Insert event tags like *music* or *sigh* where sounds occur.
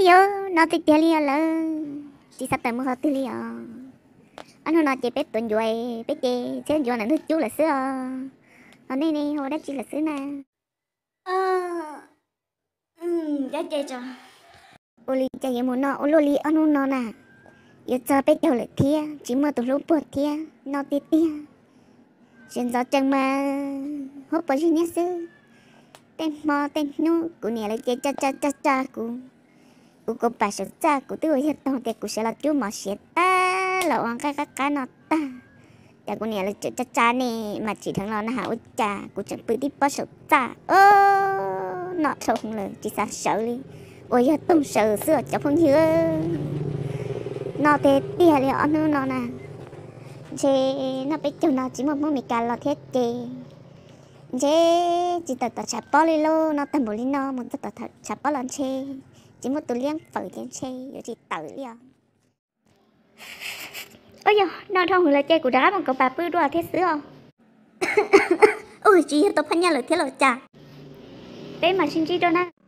ಅಯ್ಯೋ ನಾ ತಿಳಿ ಅಲ್ಲ chị sắp tới mua hoa tư li anh hôm nọ chị bé tuần rồi bé chị chơi rồi là nước chú là sữa ở ờ, đây này hồ đất chị là sữa nè ờ ừ đã chơi rồi ô li chơi game nó ô lô li anh uống nó nè giờ cho bé chơi lại thia chỉ mơ tụi lúc bột thia nó tít thia chuyện gió chẳng mà hốt bao nhiêu nhé sữa tên mò tên nu cú nè lại chơi cha cha cha cha cụ của cô bà sợ cha của tôi hiện tại thì của sẽ là chú mà sẽ ta là ông cái cái cái nó ta แต่กูเนี่ยเลยเจอจ้าจ้านี่มาจีทั้งเรานะฮะอุจจากูจะปืนที่ป้อสจ้าเออ นอทงเลยจีสาเสอเลยโอ้ยตุ้มเสอเสื้อจะพงเยอะนอเตเตี้ยเลยอ๋อนู่นนอนะเจนอไปจุนอจีมมมีการรอเทศเจเจ จีตัดตัดฉับป้อเลยโลนอตันบุรีนอมันตัดตัดฉับป้อหลันเช chỉ một tụ liêng phở trên xe rồi chỉ tử liền ôi giờ nó thông là chơi của đá bằng cậu bà bư đùa thế sứ không *laughs* ôi chị tôi phát nhà lời thế lời chả bé mà xin chi cho nó